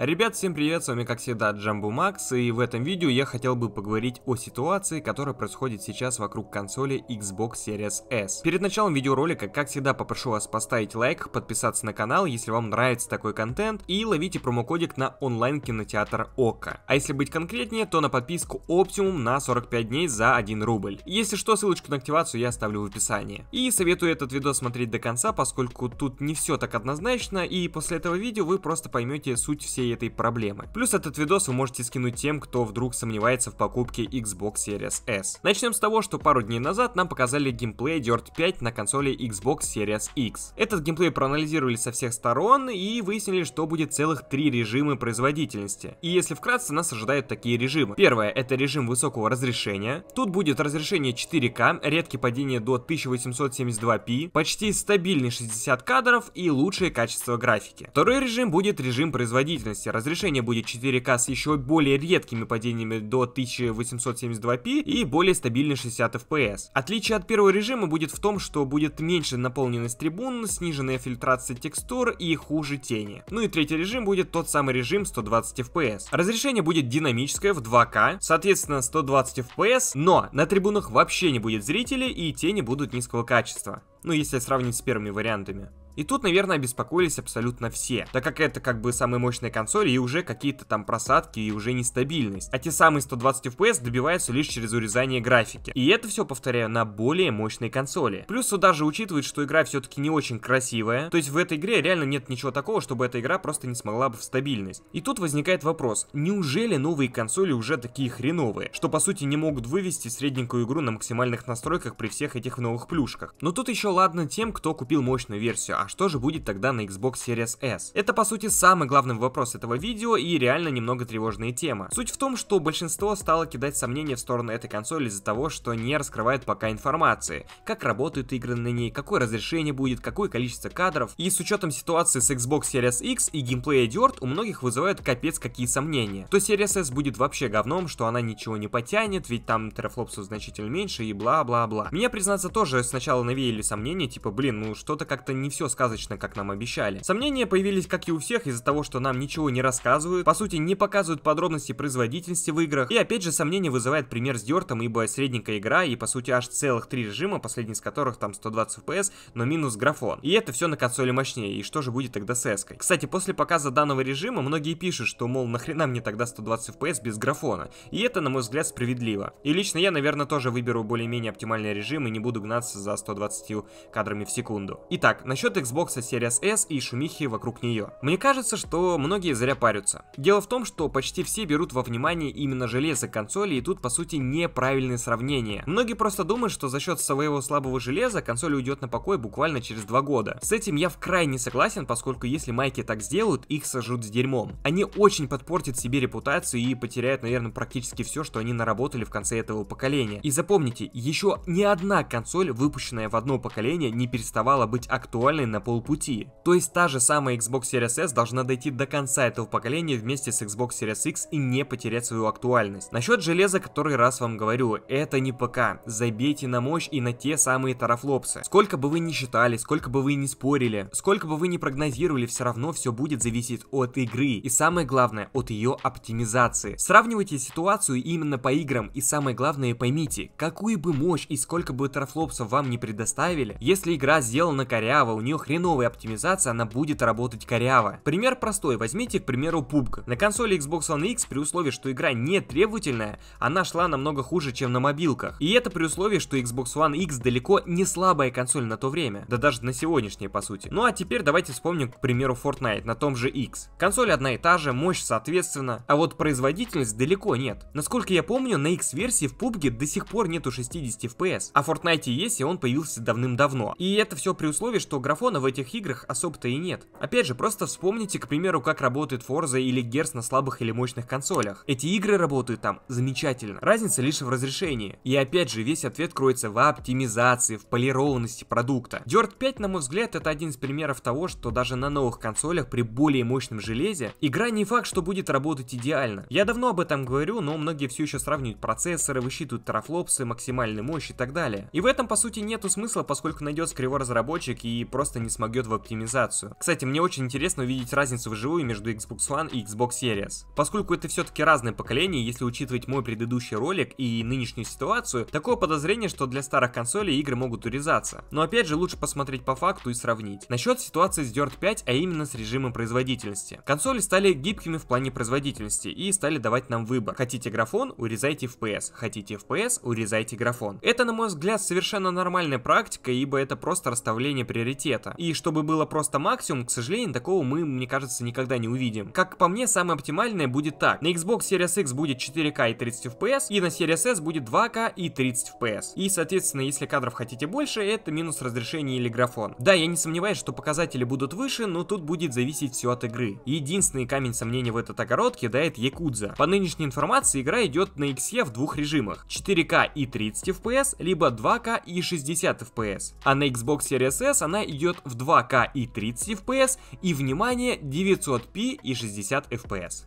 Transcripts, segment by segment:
Ребят, всем привет, с вами как всегда Джамбу Макс, и в этом видео я хотел бы поговорить о ситуации, которая происходит сейчас вокруг консоли Xbox Series S. Перед началом видеоролика, как всегда, попрошу вас поставить лайк, подписаться на канал, если вам нравится такой контент, и ловите промокодик на онлайн-кинотеатр ОКО. А если быть конкретнее, то на подписку Optimum на 45 дней за 1 рубль. Если что, ссылочку на активацию я оставлю в описании. И советую этот видос смотреть до конца, поскольку тут не все так однозначно, и после этого видео вы просто поймете суть всей всей этой проблемы. Плюс этот видос вы можете скинуть тем, кто вдруг сомневается в покупке Xbox Series S. Начнем с того, что пару дней назад нам показали геймплей Dirt 5 на консоли Xbox Series X. Этот геймплей проанализировали со всех сторон и выяснили, что будет целых три режима производительности. И если вкратце, нас ожидают такие режимы. Первое, это режим высокого разрешения. Тут будет разрешение 4К, редкие падения до 1872p, почти стабильный 60 кадров и лучшее качество графики. Второй режим будет режим производительности скорости. Разрешение будет 4К с еще более редкими падениями до 1872p и более стабильный 60 FPS. Отличие от первого режима будет в том, что будет меньше наполненность трибун, сниженная фильтрация текстур и хуже тени. Ну и третий режим будет тот самый режим 120 FPS. Разрешение будет динамическое в 2К, соответственно 120 FPS, но на трибунах вообще не будет зрителей и тени будут низкого качества. Ну если сравнить с первыми вариантами. И тут, наверное, обеспокоились абсолютно все, так как это как бы самые мощные консоли и уже какие-то там просадки и уже нестабильность. А те самые 120 FPS добиваются лишь через урезание графики. И это все, повторяю, на более мощной консоли. Плюс сюда же учитывает, что игра все-таки не очень красивая, то есть в этой игре реально нет ничего такого, чтобы эта игра просто не смогла бы в стабильность. И тут возникает вопрос, неужели новые консоли уже такие хреновые, что по сути не могут вывести средненькую игру на максимальных настройках при всех этих новых плюшках? Но тут еще ладно тем, кто купил мощную версию, а что же будет тогда на Xbox Series S? Это по сути самый главный вопрос этого видео и реально немного тревожная тема. Суть в том, что большинство стало кидать сомнения в сторону этой консоли из-за того, что не раскрывает пока информации, как работают игры на ней, какое разрешение будет, какое количество кадров. И с учетом ситуации с Xbox Series X и геймплея Dirt у многих вызывают капец какие сомнения. То Series S будет вообще говном, что она ничего не потянет, ведь там терафлопсов значительно меньше и бла-бла-бла. Меня, признаться, тоже сначала навеяли сомнения, типа, блин, ну что-то как-то не все сказочно, как нам обещали. Сомнения появились, как и у всех, из-за того, что нам ничего не рассказывают, по сути не показывают подробности производительности в играх, и опять же сомнения вызывает пример с Дёртом, ибо средненькая игра и по сути аж целых три режима, последний из которых там 120 FPS, но минус графон. И это все на консоли мощнее, и что же будет тогда с эской? Кстати, после показа данного режима многие пишут, что мол нахрена мне тогда 120 FPS без графона, и это на мой взгляд справедливо. И лично я, наверное, тоже выберу более-менее оптимальный режим и не буду гнаться за 120 кадрами в секунду. Итак, насчет Xbox Series S и шумихи вокруг нее. Мне кажется, что многие зря парятся. Дело в том, что почти все берут во внимание именно железо консоли, и тут по сути неправильные сравнения. Многие просто думают, что за счет своего слабого железа консоль уйдет на покой буквально через два года. С этим я в крайне согласен, поскольку если майки так сделают, их сожрут с дерьмом. Они очень подпортят себе репутацию и потеряют, наверное, практически все, что они наработали в конце этого поколения. И запомните, еще ни одна консоль, выпущенная в одно поколение, не переставала быть актуальной на полпути. То есть та же самая Xbox Series S должна дойти до конца этого поколения вместе с Xbox Series X и не потерять свою актуальность. Насчет железа, который раз вам говорю, это не ПК. Забейте на мощь и на те самые тарафлопсы. Сколько бы вы ни считали, сколько бы вы ни спорили, сколько бы вы ни прогнозировали, все равно все будет зависеть от игры. И самое главное, от ее оптимизации. Сравнивайте ситуацию именно по играм и самое главное поймите, какую бы мощь и сколько бы тарафлопсов вам не предоставили, если игра сделана коряво, у нее хреновая оптимизация, она будет работать коряво. Пример простой, возьмите, к примеру, PUBG. На консоли Xbox One X при условии, что игра не требовательная, она шла намного хуже, чем на мобилках. И это при условии, что Xbox One X далеко не слабая консоль на то время, да даже на сегодняшнее по сути. Ну а теперь давайте вспомним, к примеру, Fortnite на том же X. Консоль одна и та же, мощь соответственно, а вот производительность далеко нет. Насколько я помню, на X-версии в PUBG до сих пор нету 60 FPS, а в Fortnite есть, и он появился давным-давно. И это все при условии, что графон закона в этих играх особо-то и нет. Опять же, просто вспомните, к примеру, как работает Forza или Gears на слабых или мощных консолях. Эти игры работают там замечательно, разница лишь в разрешении. И опять же, весь ответ кроется в оптимизации, в полированности продукта. Dirt 5, на мой взгляд, это один из примеров того, что даже на новых консолях при более мощном железе, игра не факт, что будет работать идеально. Я давно об этом говорю, но многие все еще сравнивают процессоры, высчитывают трафлопсы, максимальную мощь и так далее. И в этом, по сути, нету смысла, поскольку найдется криворазработчик и просто просто не смогет в оптимизацию. Кстати, мне очень интересно увидеть разницу вживую между Xbox One и Xbox Series. Поскольку это все-таки разное поколение, если учитывать мой предыдущий ролик и нынешнюю ситуацию, такое подозрение, что для старых консолей игры могут урезаться. Но опять же, лучше посмотреть по факту и сравнить. Насчет ситуации с Dirt 5, а именно с режимом производительности. Консоли стали гибкими в плане производительности и стали давать нам выбор. Хотите графон, урезайте FPS. Хотите FPS, урезайте графон. Это, на мой взгляд, совершенно нормальная практика, ибо это просто расставление приоритета формата. И чтобы было просто максимум, к сожалению, такого мы, мне кажется, никогда не увидим. Как по мне, самое оптимальное будет так. На Xbox Series X будет 4К и 30 FPS, и на Series S будет 2К и 30 FPS. И, соответственно, если кадров хотите больше, это минус разрешение или графон. Да, я не сомневаюсь, что показатели будут выше, но тут будет зависеть все от игры. Единственный камень сомнения в этот огород кидает Якудза. По нынешней информации, игра идет на XE в двух режимах. 4К и 30 FPS, либо 2К и 60 FPS. А на Xbox Series S она идет в 2К и 30 FPS и, внимание, 900p и 60 FPS.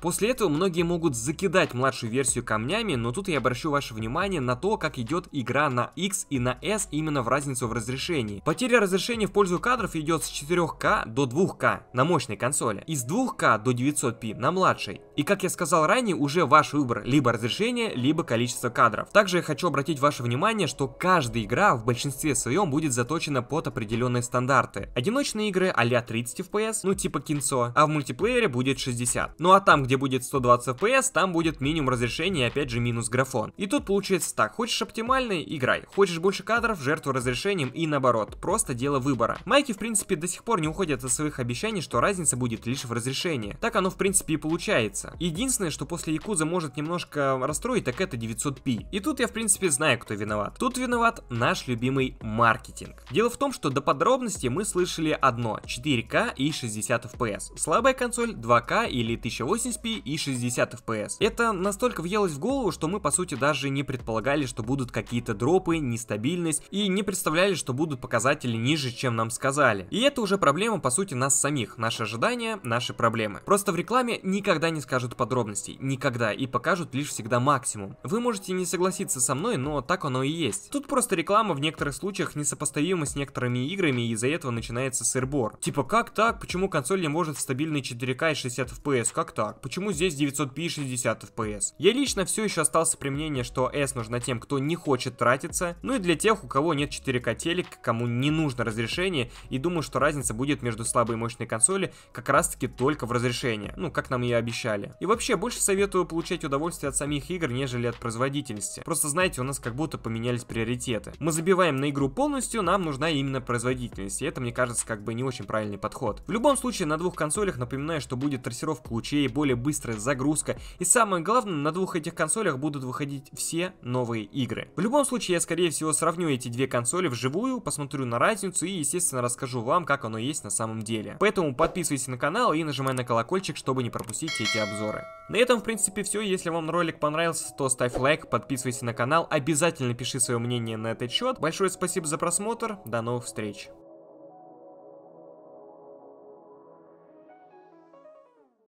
После этого многие могут закидать младшую версию камнями, но тут я обращу ваше внимание на то, как идет игра на X и на S именно в разницу в разрешении. Потеря разрешения в пользу кадров идет с 4К до 2К на мощной консоли и с 2К до 900p на младшей. И как я сказал ранее, уже ваш выбор, либо разрешение, либо количество кадров. Также я хочу обратить ваше внимание, что каждая игра в большинстве своем будет заточена под определенные стандарты. Одиночные игры а 30 FPS, ну типа кинцо, а в мультиплеере будет 60. Ну а там, где будет 120 FPS, там будет минимум разрешения и опять же минус графон. И тут получается так, хочешь оптимальный, играй, хочешь больше кадров, жертву разрешением и наоборот, просто дело выбора. Майки в принципе до сих пор не уходят от своих обещаний, что разница будет лишь в разрешении. Так оно в принципе и получается нравится. Единственное, что после Якуза может немножко расстроить, так это 900p. И тут я, в принципе, знаю, кто виноват. Тут виноват наш любимый маркетинг. Дело в том, что до подробностей мы слышали одно 4К и 60 FPS. Слабая консоль 2К или 1080p и 60 FPS. Это настолько въелось в голову, что мы по сути даже не предполагали, что будут какие-то дропы, нестабильность и не представляли, что будут показатели ниже, чем нам сказали. И это уже проблема по сути нас самих, наши ожидания, наши проблемы. Просто в рекламе никогда не сказали покажут подробностей, никогда, и покажут лишь всегда максимум. Вы можете не согласиться со мной, но так оно и есть. Тут просто реклама в некоторых случаях несопоставима с некоторыми играми, и из-за этого начинается сырбор. Типа, как так? Почему консоль не может стабильный 4К и 60 FPS? Как так? Почему здесь 900p и 60 FPS? Я лично все еще остался при мнении, что S нужна тем, кто не хочет тратиться, ну и для тех, у кого нет 4К телек, кому не нужно разрешение, и думаю, что разница будет между слабой и мощной консоли как раз таки только в разрешении, ну как нам и обещали далее. И вообще, больше советую получать удовольствие от самих игр, нежели от производительности. Просто знаете, у нас как будто поменялись приоритеты. Мы забиваем на игру полностью, нам нужна именно производительность, и это, мне кажется, как бы не очень правильный подход. В любом случае, на двух консолях, напоминаю, что будет трассировка лучей, более быстрая загрузка, и самое главное, на двух этих консолях будут выходить все новые игры. В любом случае, я, скорее всего, сравню эти две консоли вживую, посмотрю на разницу и, естественно, расскажу вам, как оно есть на самом деле. Поэтому подписывайтесь на канал и нажимай на колокольчик, чтобы не пропустить эти обзоры обзоры. На этом, в принципе, все. Если вам ролик понравился, то ставь лайк, подписывайся на канал, обязательно пиши свое мнение на этот счет. Большое спасибо за просмотр, до новых встреч!